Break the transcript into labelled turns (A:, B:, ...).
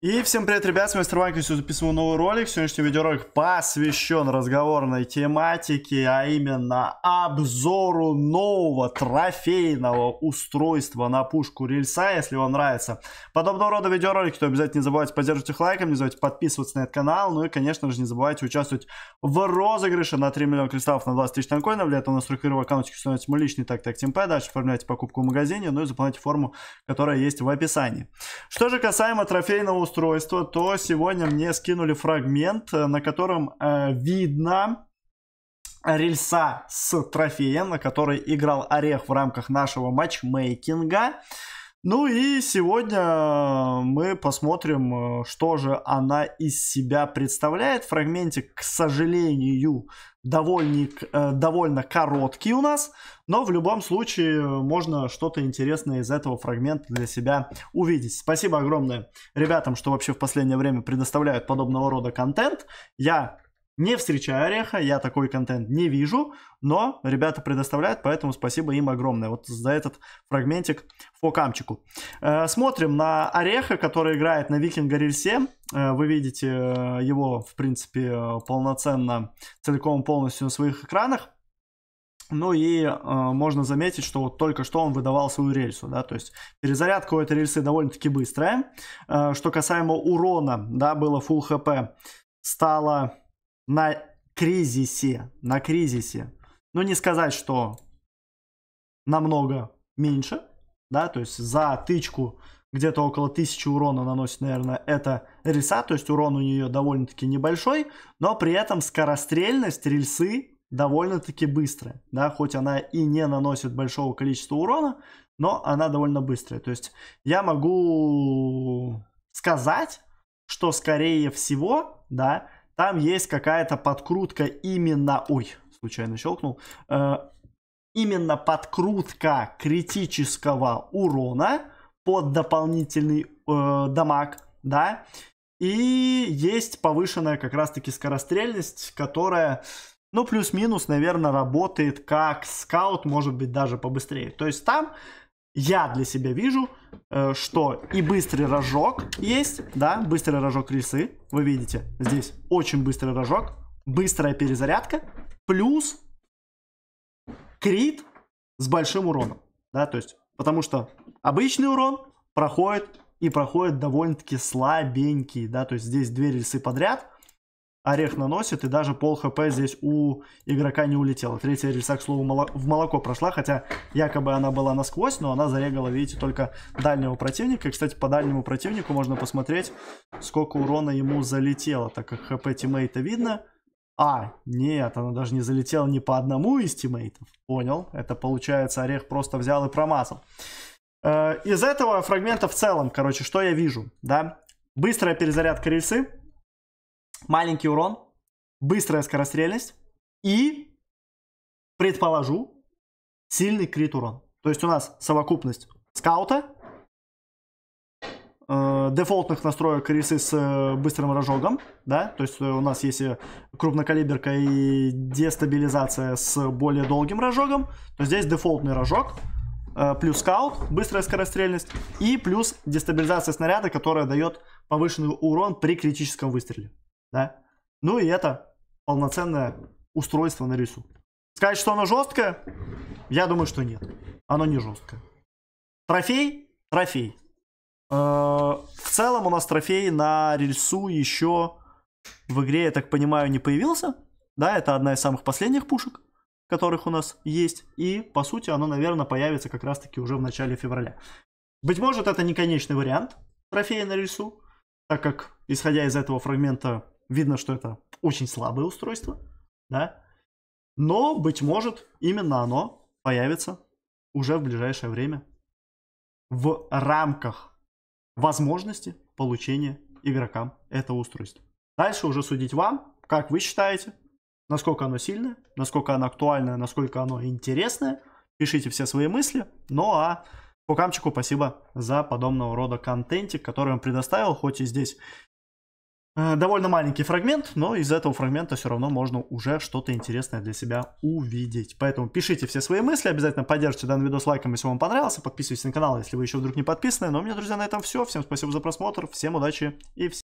A: И всем привет, ребят, с вами Мистер Ванкин, сегодня записываю новый ролик. Сегодняшний видеоролик посвящен разговорной тематике, а именно обзору нового трофейного устройства на пушку рельса, если вам нравится. Подобного рода видеоролики, то обязательно не забывайте поддерживать их лайком, не забывайте подписываться на этот канал, ну и, конечно же, не забывайте участвовать в розыгрыше на 3 миллиона кристаллов на 20 тысяч танкоинов. Для этого настройки в аккаунте становится мой личный так так темпе, э. дальше оформляйте покупку в магазине, ну и заполняйте форму, которая есть в описании. Что же касаемо трофейного Устройство, то сегодня мне скинули фрагмент, э, на котором э, видно рельса с трофеем, на который играл Орех в рамках нашего матчмейкинга. Ну и сегодня э, мы посмотрим, э, что же она из себя представляет. Фрагментик, к сожалению, довольник, э, довольно короткий у нас, но в любом случае можно что-то интересное из этого фрагмента для себя увидеть. Спасибо огромное ребятам, что вообще в последнее время предоставляют подобного рода контент. Я не встречаю ореха, я такой контент не вижу, но ребята предоставляют, поэтому спасибо им огромное вот за этот фрагментик фокамчику. Э, смотрим на ореха, который играет на Викинга Рельсе. Э, вы видите э, его, в принципе, полноценно, целиком полностью на своих экранах. Ну и э, можно заметить, что вот только что он выдавал свою рельсу, да, то есть перезарядка у этой рельсы довольно-таки быстрая. Э, что касаемо урона, да, было full HP, стало на кризисе, на кризисе. Ну, не сказать, что намного меньше, да, то есть за тычку где-то около 1000 урона наносит, наверное, эта рельса, то есть урон у нее довольно-таки небольшой, но при этом скорострельность рельсы довольно-таки быстрая, да, хоть она и не наносит большого количества урона, но она довольно быстрая, то есть я могу сказать, что скорее всего, да, там есть какая-то подкрутка именно... Ой, случайно щелкнул. Э, именно подкрутка критического урона под дополнительный э, дамаг, да. И есть повышенная как раз-таки скорострельность, которая, ну, плюс-минус, наверное, работает как скаут, может быть, даже побыстрее. То есть там я для себя вижу, э, что и быстрый рожок есть, да, быстрый рожок рельсы, вы видите, здесь очень быстрый рожок, быстрая перезарядка, плюс крит с большим уроном, да, то есть, потому что обычный урон проходит и проходит довольно-таки слабенький, да, то есть здесь две рельсы подряд – орех наносит, и даже пол хп здесь у игрока не улетело. Третья рельса, к слову, в молоко прошла, хотя якобы она была насквозь, но она зарегала, видите, только дальнего противника. И, кстати, по дальнему противнику можно посмотреть, сколько урона ему залетело, так как хп тиммейта видно. А, нет, она даже не залетела ни по одному из тиммейтов. Понял, это получается орех просто взял и промазал. Э, из этого фрагмента в целом, короче, что я вижу, да? Быстрая перезарядка рельсы, маленький урон, быстрая скорострельность и, предположу, сильный крит урон. То есть у нас совокупность скаута, э, дефолтных настроек рисы с э, быстрым разжогом, да, то есть э, у нас есть э, крупнокалиберка и дестабилизация с более долгим разжогом, то здесь дефолтный разжог, э, плюс скаут, быстрая скорострельность и плюс дестабилизация снаряда, которая дает повышенный урон при критическом выстреле. Да? Ну и это полноценное устройство на рису. Сказать, что оно жесткое, я думаю, что нет. Оно не жесткое. Трофей? Трофей. Э, в целом у нас трофей на рельсу еще в игре, я так понимаю, не появился. Да, это одна из самых последних пушек, которых у нас есть. И, по сути, оно, наверное, появится как раз-таки уже в начале февраля. Быть может, это не конечный вариант трофея на рельсу, так как, исходя из этого фрагмента, Видно, что это очень слабое устройство, да. Но, быть может, именно оно появится уже в ближайшее время в рамках возможности получения игрокам этого устройства. Дальше уже судить вам, как вы считаете, насколько оно сильное, насколько оно актуальное, насколько оно интересное. Пишите все свои мысли. Ну а Кукамчику спасибо за подобного рода контентик, который он предоставил, хоть и здесь Э, довольно маленький фрагмент, но из этого фрагмента все равно можно уже что-то интересное для себя увидеть. Поэтому пишите все свои мысли, обязательно поддержите данный видос лайком, если вам понравился, подписывайтесь на канал, если вы еще вдруг не подписаны. Но ну, у меня, друзья, на этом все. Всем спасибо за просмотр, всем удачи и всем